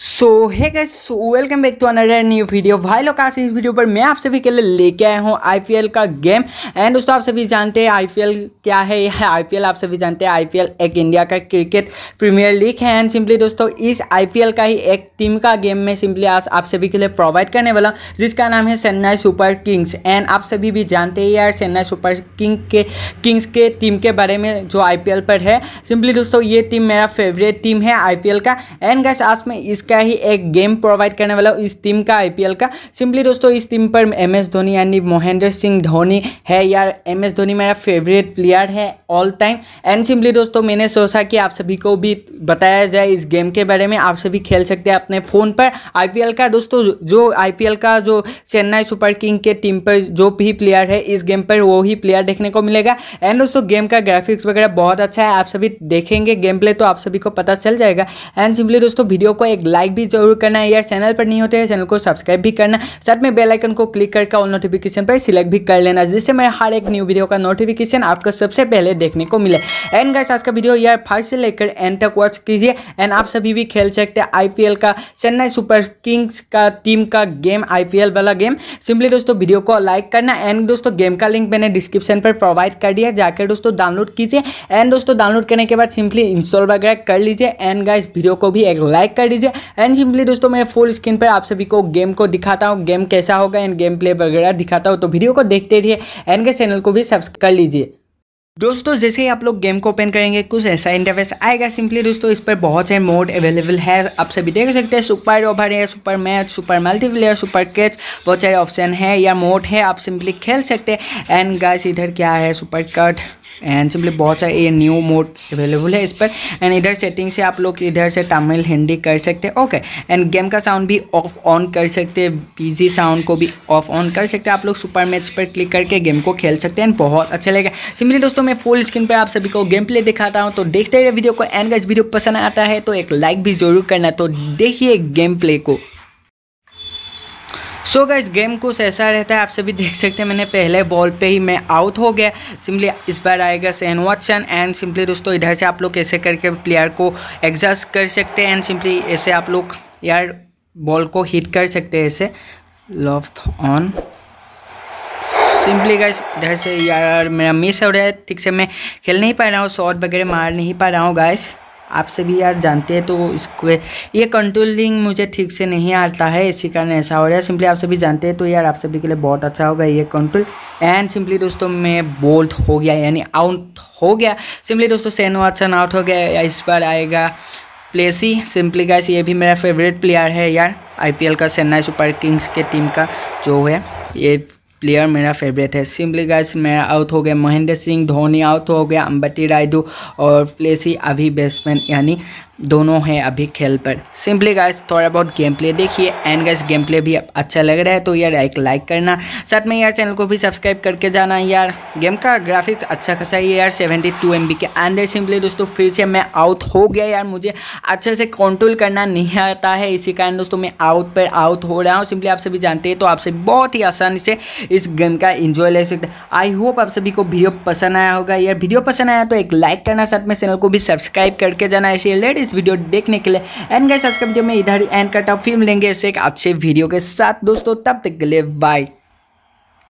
so hi guys welcome back to another new video भाई लोग आज इस वीडियो पर मैं आप सभी के लिए लेके आया हूँ आईपीएल का गेम एंड दोस्तों आप सभी जानते हैं आईपीएल क्या है यह आईपीएल आप सभी जानते हैं आईपीएल एक इंडिया का क्रिकेट प्रीमियर लीग है एंड सिंपली दोस्तों इस आईपीएल का ही एक टीम का गेम मैं सिंपली आज आप सभी के लिए प्रोवाइड करने वाला हूँ जिसका नाम है चेन्नई सुपर किंग्स एंड आप सभी भी जानते हैं यार चेन्नई सुपर किंग के किंग्स के टीम के बारे में जो आई पर है सिंपली दोस्तों ये टीम मेरा फेवरेट टीम है आई का एंड गैस आज मैं इस इसका ही एक गेम प्रोवाइड करने वाला इस टीम का आईपीएल का सिंपली दोस्तों इस टीम पर एम एस धोनी यानी महेंद्र सिंह धोनी है यार एम एस धोनी मेरा फेवरेट प्लेयर है ऑल टाइम एंड सिंपली दोस्तों मैंने सोचा कि आप सभी को भी बताया जाए इस गेम के बारे में आप सभी खेल सकते हैं अपने फ़ोन पर आई का दोस्तों जो आई का जो चेन्नई सुपर किंग के टीम पर जो भी प्लेयर है इस गेम पर वो ही प्लेयर देखने को मिलेगा एंड दोस्तों गेम का ग्राफिक्स वगैरह बहुत अच्छा है आप सभी देखेंगे गेम प्ले तो आप सभी को पता चल जाएगा एंड सिंपली दोस्तों वीडियो को एक लाइक भी जरूर करना है यार चैनल पर नहीं होते हैं चैनल को सब्सक्राइब भी करना साथ में बेलाइकन को क्लिक करके और नोटिफिकेशन पर सिलेक्ट भी कर लेना जिससे मैं हर एक न्यू वीडियो का नोटिफिकेशन आपको सबसे पहले देखने को मिले एंड गाइस आज का वीडियो यार फर्स्ट से लेकर एंड तक वॉच कीजिए एंड आप सभी भी खेल सकते हैं आईपीएल का चेन्नई सुपर किंग्स का टीम का गेम आईपीएल वाला गेम सिंपली दोस्तों वीडियो को लाइक करना एंड दोस्तों गेम का लिंक मैंने डिस्क्रिप्शन पर प्रोवाइड कर दिया जाकर दोस्तों डाउनलोड कीजिए एंड दोस्तों डाउनलोड करने के बाद सिंपली इंस्टॉल वगैरह कर लीजिए एंड गाइस वीडियो को भी एक लाइक कर दीजिए एंड सिंपली दोस्तों मैं फुल स्क्रीन पर आप सभी को गेम को दिखाता हूँ गेम कैसा होगा एंड गेम प्ले वगैरह दिखाता हूँ तो वीडियो को देखते रहिए एंड के चैनल को भी सब्सक्राइब कर लीजिए दोस्तों जैसे ही आप लोग गेम को ओपन करेंगे कुछ ऐसा इंटरफेस आएगा सिंपली दोस्तों इस पर बहुत सारे मोड अवेलेबल है आप सभी देख सकते हैं सुपर ओवर है super match super multiplayer super catch बहुत सारे ऑप्शन है या मोड है आप सिंपली खेल सकते हैं एंड गाइस इधर क्या है सुपर कट एंड सिंपली बहुत सारे ये न्यू मोड अवेलेबल है इस पर एंड इधर सेटिंग से आप लोग इधर से तमिल हिंदी कर सकते हैं ओके एंड गेम का साउंड भी ऑफ ऑन कर सकते हैं बिजी साउंड को भी ऑफ ऑन कर सकते हैं आप लोग सुपर मैच पर क्लिक करके गेम को खेल सकते हैं एंड बहुत अच्छा लगेगा सिंपली दोस्तों मैं फुल स्क्रीन पर आप सभी को गेम प्ले दिखाता हूँ तो देखते रहे वीडियो को एंड गाइस वीडियो पसंद आता है तो एक लाइक भी जरूर करना तो देखिए गेम प्ले को सो so गैस गेम कुछ ऐसा रहता है आप सभी देख सकते हैं मैंने पहले बॉल पे ही मैं आउट हो गया सिंपली इस बार आएगा सैन वॉटसन एंड सिंपली दोस्तों इधर से आप लोग ऐसे करके प्लेयर को एग्जस्ट कर सकते हैं एंड सिंपली ऐसे आप लोग यार बॉल को हिट कर सकते हैं ऐसे लव ऑन सिंपली गैस इधर से यार मेरा मिस हो रहा है ठीक से मैं खेल नहीं पा रहा हूँ शॉट वगैरह मार नहीं पा रहा हूँ गैस आप भी यार जानते हैं तो इसको ये कंट्रोलिंग मुझे ठीक से नहीं आता है इसी कारण ऐसा हो रहा है सिंपली आप सभी जानते हैं तो यार आप सभी के लिए बहुत अच्छा होगा ये कंट्रोल एंड सिंपली दोस्तों मैं बोल्ट हो गया यानी आउट हो गया सिंपली दोस्तों सेनो अच्छा आउट हो गया इस बार आएगा प्लेसी सिंपली गाइस ये भी मेरा फेवरेट प्लेयर है यार आईपीएल का चेन्नई सुपर किंग्स के टीम का जो है ये प्लेयर मेरा फेवरेट है सिंपली गाइस मेरा आउट हो गया महेंद्र सिंह धोनी आउट हो गया अम्बटी रायडू और प्लेसी अभी बैट्समैन यानी दोनों हैं अभी खेल पर सिंपली गाइस थोड़ा बहुत गेम प्ले देखिए एंड गाइस गेम प्ले भी अच्छा लग रहा है तो यार एक लाइक करना साथ में यार चैनल को भी सब्सक्राइब करके जाना यार गेम का ग्राफिक्स अच्छा खासा है यार सेवेंटी टू एम बी के अंदर सिंपली दोस्तों फिर से मैं आउट हो गया यार मुझे अच्छे से कंट्रोल करना नहीं आता है इसी कारण दोस्तों मैं आउट पर आउट हो रहा हूँ सिंपली आप सभी जानते हैं तो आपसे बहुत ही आसानी से इस गेम का इन्जॉय ले सकते आई होप आप सभी को वीडियो पसंद आया होगा यार वीडियो पसंद आया तो एक लाइक करना साथ में चैनल को भी सब्सक्राइब करके जाना ऐसे लेडीज वीडियो देखने के लिए एंड गैस आज का वीडियो में इधर ही एंड करता हूँ फिल्म लेंगे ऐसे एक अच्छे वीडियो के साथ दोस्तों तब तक के लिए बाय